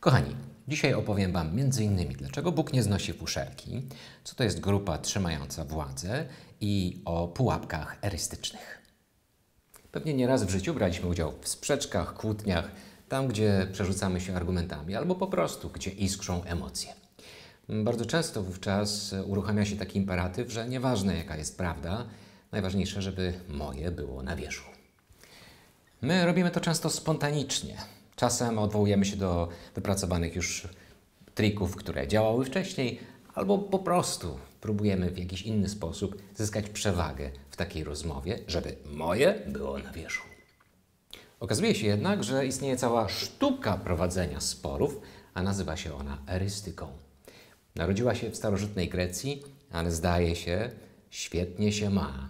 Kochani, dzisiaj opowiem Wam m.in. dlaczego Bóg nie znosi puszelki, co to jest grupa trzymająca władzę i o pułapkach erystycznych. Pewnie nieraz w życiu braliśmy udział w sprzeczkach, kłótniach, tam gdzie przerzucamy się argumentami albo po prostu gdzie iskrzą emocje. Bardzo często wówczas uruchamia się taki imperatyw, że nieważne jaka jest prawda, najważniejsze, żeby moje było na wierzchu. My robimy to często spontanicznie, Czasem odwołujemy się do wypracowanych już trików, które działały wcześniej, albo po prostu próbujemy w jakiś inny sposób zyskać przewagę w takiej rozmowie, żeby moje było na wierzchu. Okazuje się jednak, że istnieje cała sztuka prowadzenia sporów, a nazywa się ona erystyką. Narodziła się w starożytnej Grecji, ale zdaje się, świetnie się ma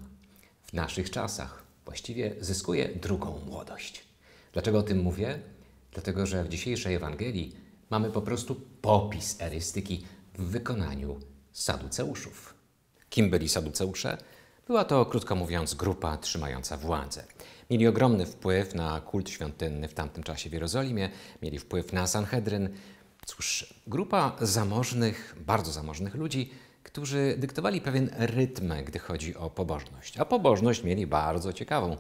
w naszych czasach. Właściwie zyskuje drugą młodość. Dlaczego o tym mówię? Dlatego, że w dzisiejszej Ewangelii mamy po prostu popis erystyki w wykonaniu saduceuszów. Kim byli saduceusze? Była to, krótko mówiąc, grupa trzymająca władzę. Mieli ogromny wpływ na kult świątynny w tamtym czasie w Jerozolimie, mieli wpływ na Sanhedryn. Cóż, grupa zamożnych, bardzo zamożnych ludzi, którzy dyktowali pewien rytm, gdy chodzi o pobożność. A pobożność mieli bardzo ciekawą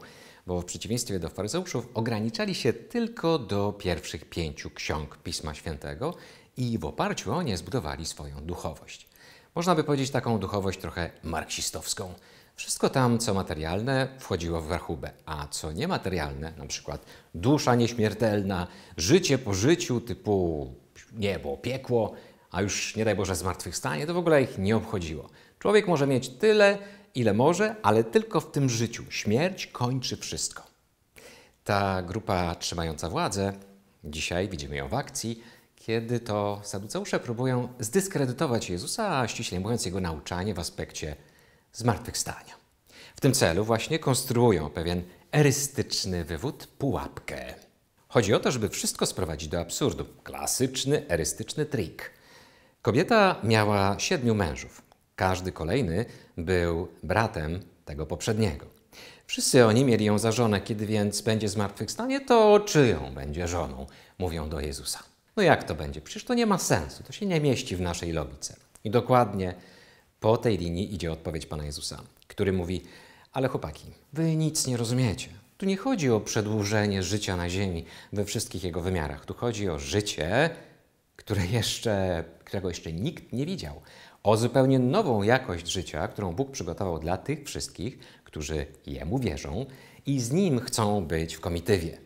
bo w przeciwieństwie do faryzeuszów ograniczali się tylko do pierwszych pięciu ksiąg Pisma Świętego i w oparciu o nie zbudowali swoją duchowość. Można by powiedzieć taką duchowość trochę marksistowską. Wszystko tam, co materialne, wchodziło w rachubę, a co niematerialne, na przykład dusza nieśmiertelna, życie po życiu typu niebo, piekło, a już nie daj Boże zmartwychwstanie, to w ogóle ich nie obchodziło. Człowiek może mieć tyle, ile może, ale tylko w tym życiu. Śmierć kończy wszystko. Ta grupa trzymająca władzę, dzisiaj widzimy ją w akcji, kiedy to saduceusze próbują zdyskredytować Jezusa, a ściśle mówiąc jego nauczanie w aspekcie zmartwychwstania. W tym celu właśnie konstruują pewien erystyczny wywód, pułapkę. Chodzi o to, żeby wszystko sprowadzić do absurdu. Klasyczny, erystyczny trik. Kobieta miała siedmiu mężów. Każdy kolejny był bratem tego poprzedniego. Wszyscy oni mieli ją za żonę, kiedy więc będzie zmartwychwstanie, to czyją będzie żoną, mówią do Jezusa. No jak to będzie? Przecież to nie ma sensu, to się nie mieści w naszej logice. I dokładnie po tej linii idzie odpowiedź Pana Jezusa, który mówi, ale chłopaki, wy nic nie rozumiecie. Tu nie chodzi o przedłużenie życia na ziemi we wszystkich jego wymiarach. Tu chodzi o życie, które jeszcze, którego jeszcze nikt nie widział, o zupełnie nową jakość życia, którą Bóg przygotował dla tych wszystkich, którzy Jemu wierzą i z Nim chcą być w komitywie.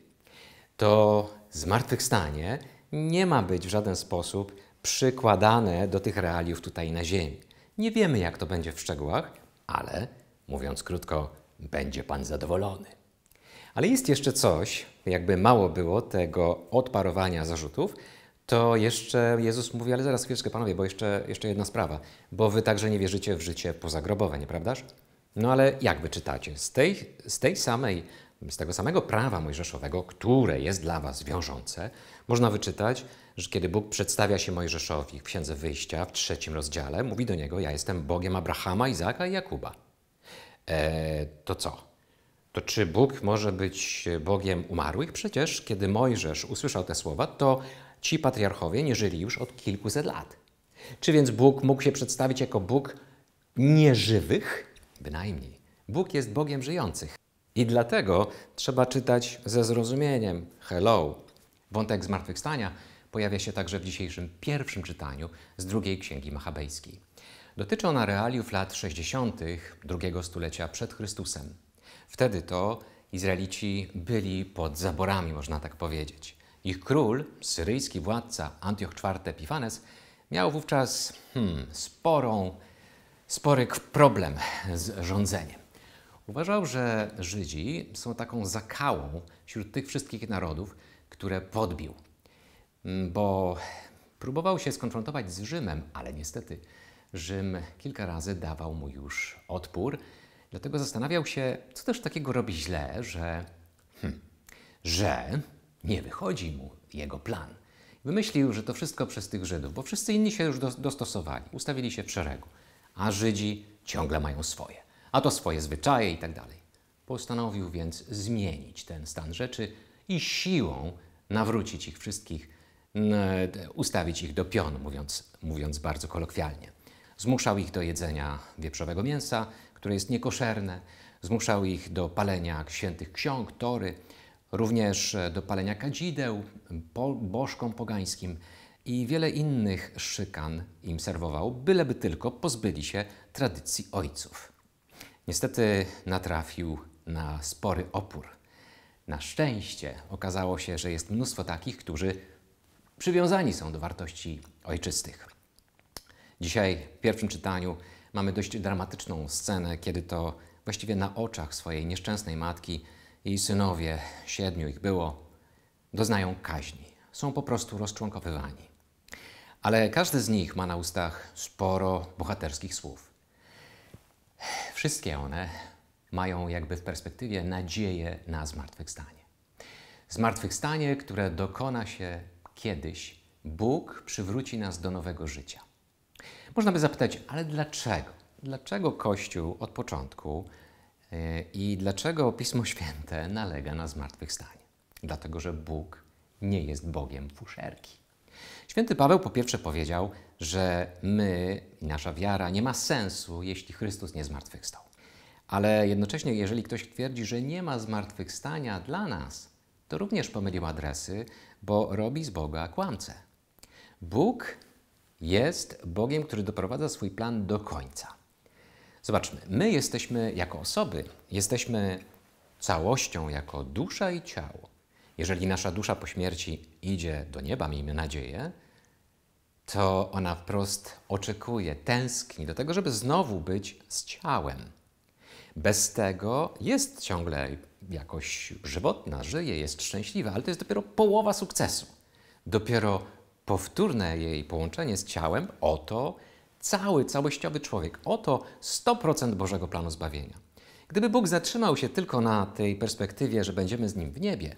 To zmartwychwstanie nie ma być w żaden sposób przykładane do tych realiów tutaj na ziemi. Nie wiemy, jak to będzie w szczegółach, ale mówiąc krótko, będzie Pan zadowolony. Ale jest jeszcze coś, jakby mało było tego odparowania zarzutów, to jeszcze Jezus mówi, ale zaraz chwileczkę, panowie, bo jeszcze, jeszcze jedna sprawa, bo wy także nie wierzycie w życie pozagrobowe, nieprawdaż? No ale jak wy czytacie? Z tej, z tej samej, z tego samego prawa mojżeszowego, które jest dla was wiążące, można wyczytać, że kiedy Bóg przedstawia się Mojżeszowi w Księdze Wyjścia w trzecim rozdziale, mówi do niego, ja jestem Bogiem Abrahama, Izaka i Jakuba. E, to co? To czy Bóg może być e, Bogiem umarłych? Przecież kiedy Mojżesz usłyszał te słowa, to ci patriarchowie nie żyli już od kilkuset lat. Czy więc Bóg mógł się przedstawić jako Bóg nieżywych? Bynajmniej. Bóg jest Bogiem żyjących. I dlatego trzeba czytać ze zrozumieniem. Hello. Wątek zmartwychwstania pojawia się także w dzisiejszym pierwszym czytaniu z drugiej księgi machabejskiej. Dotyczy ona realiów lat 60. drugiego stulecia przed Chrystusem. Wtedy to Izraelici byli pod zaborami, można tak powiedzieć. Ich król, syryjski władca Antioch IV Epifanes, miał wówczas hmm, sporą, spory problem z rządzeniem. Uważał, że Żydzi są taką zakałą wśród tych wszystkich narodów, które podbił, mm, bo próbował się skonfrontować z Rzymem, ale niestety Rzym kilka razy dawał mu już odpór Dlatego zastanawiał się, co też takiego robi źle, że, hmm, że nie wychodzi mu jego plan. Wymyślił, że to wszystko przez tych Żydów, bo wszyscy inni się już dostosowali, ustawili się w szeregu, a Żydzi ciągle mają swoje, a to swoje zwyczaje i tak dalej. Postanowił więc zmienić ten stan rzeczy i siłą nawrócić ich wszystkich, ustawić ich do pionu, mówiąc, mówiąc bardzo kolokwialnie. Zmuszał ich do jedzenia wieprzowego mięsa, które jest niekoszerne, zmuszał ich do palenia świętych ksiąg, tory, również e, do palenia kadzideł, po, bożkom pogańskim i wiele innych szykan im serwował, byleby tylko pozbyli się tradycji ojców. Niestety natrafił na spory opór. Na szczęście okazało się, że jest mnóstwo takich, którzy przywiązani są do wartości ojczystych. Dzisiaj w pierwszym czytaniu Mamy dość dramatyczną scenę, kiedy to właściwie na oczach swojej nieszczęsnej matki i synowie, siedmiu ich było, doznają kaźni. Są po prostu rozczłonkowywani. Ale każdy z nich ma na ustach sporo bohaterskich słów. Wszystkie one mają jakby w perspektywie nadzieję na zmartwychwstanie. Zmartwychwstanie, które dokona się kiedyś, Bóg przywróci nas do nowego życia. Można by zapytać, ale dlaczego? Dlaczego Kościół od początku e, i dlaczego Pismo Święte nalega na zmartwychwstanie? Dlatego, że Bóg nie jest Bogiem fuszerki. Święty Paweł po pierwsze powiedział, że my, nasza wiara nie ma sensu, jeśli Chrystus nie zmartwychwstał. Ale jednocześnie, jeżeli ktoś twierdzi, że nie ma zmartwychwstania dla nas, to również pomylił adresy, bo robi z Boga kłamcę. Bóg jest Bogiem, który doprowadza swój plan do końca. Zobaczmy, my jesteśmy jako osoby, jesteśmy całością jako dusza i ciało. Jeżeli nasza dusza po śmierci idzie do nieba, miejmy nadzieję, to ona wprost oczekuje, tęskni do tego, żeby znowu być z ciałem. Bez tego jest ciągle jakoś żywotna, żyje, jest szczęśliwa, ale to jest dopiero połowa sukcesu. Dopiero powtórne jej połączenie z ciałem, oto cały, całościowy człowiek, oto 100% Bożego planu zbawienia. Gdyby Bóg zatrzymał się tylko na tej perspektywie, że będziemy z Nim w niebie,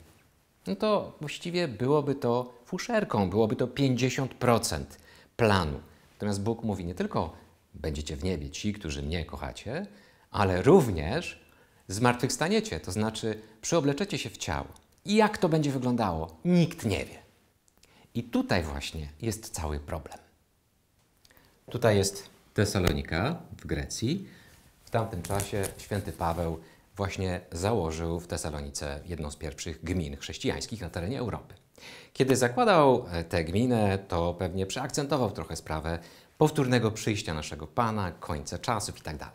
no to właściwie byłoby to fuszerką, byłoby to 50% planu. Natomiast Bóg mówi nie tylko będziecie w niebie ci, którzy mnie kochacie, ale również zmartwychwstaniecie, to znaczy przyobleczecie się w ciało. I jak to będzie wyglądało, nikt nie wie. I tutaj właśnie jest cały problem. Tutaj jest Tesalonika w Grecji. W tamtym czasie święty Paweł właśnie założył w Tesalonice jedną z pierwszych gmin chrześcijańskich na terenie Europy. Kiedy zakładał e, tę gminę, to pewnie przeakcentował trochę sprawę powtórnego przyjścia naszego Pana, końca czasów itd. Tak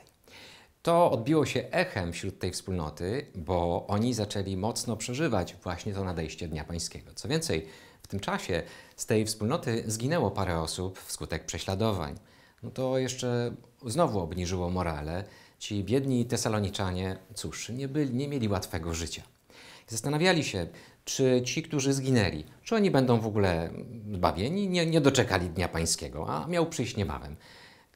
to odbiło się echem wśród tej wspólnoty, bo oni zaczęli mocno przeżywać właśnie to nadejście Dnia Pańskiego. Co więcej, tym czasie z tej wspólnoty zginęło parę osób wskutek prześladowań. No to jeszcze znowu obniżyło morale. Ci biedni Tesaloniczanie, cóż, nie, byli, nie mieli łatwego życia. Zastanawiali się, czy ci, którzy zginęli, czy oni będą w ogóle zbawieni, nie, nie doczekali Dnia Pańskiego, a miał przyjść niebawem.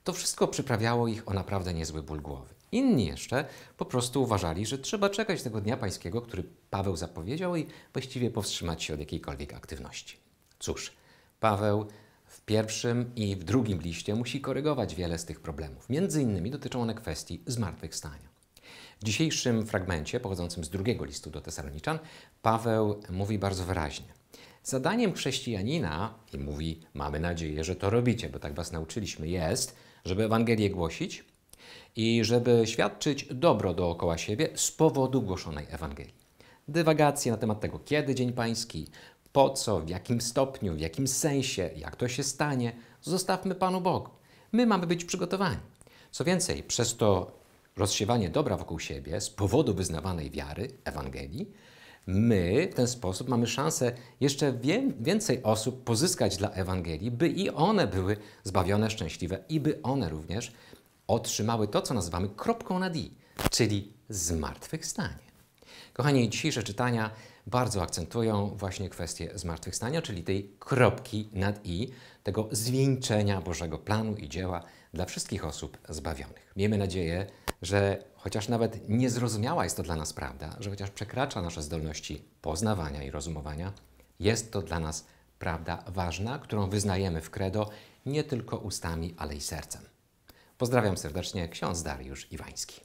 To wszystko przyprawiało ich o naprawdę niezły ból głowy. Inni jeszcze po prostu uważali, że trzeba czekać tego dnia pańskiego, który Paweł zapowiedział i właściwie powstrzymać się od jakiejkolwiek aktywności. Cóż, Paweł w pierwszym i w drugim liście musi korygować wiele z tych problemów. Między innymi dotyczą one kwestii zmartwychwstania. W dzisiejszym fragmencie, pochodzącym z drugiego listu do Tesaloniczan, Paweł mówi bardzo wyraźnie. Zadaniem chrześcijanina, i mówi, mamy nadzieję, że to robicie, bo tak was nauczyliśmy, jest, żeby Ewangelię głosić, i żeby świadczyć dobro dookoła siebie z powodu głoszonej Ewangelii. Dywagacje na temat tego, kiedy Dzień Pański, po co, w jakim stopniu, w jakim sensie, jak to się stanie, zostawmy Panu Bogu. My mamy być przygotowani. Co więcej, przez to rozsiewanie dobra wokół siebie z powodu wyznawanej wiary, Ewangelii, my w ten sposób mamy szansę jeszcze więcej osób pozyskać dla Ewangelii, by i one były zbawione, szczęśliwe i by one również otrzymały to, co nazywamy kropką nad i, czyli zmartwychwstanie. Kochani, dzisiejsze czytania bardzo akcentują właśnie kwestię zmartwychwstania, czyli tej kropki nad i, tego zwieńczenia Bożego planu i dzieła dla wszystkich osób zbawionych. Miejmy nadzieję, że chociaż nawet niezrozumiała jest to dla nas prawda, że chociaż przekracza nasze zdolności poznawania i rozumowania, jest to dla nas prawda ważna, którą wyznajemy w credo nie tylko ustami, ale i sercem. Pozdrawiam serdecznie ksiądz Dariusz Iwański.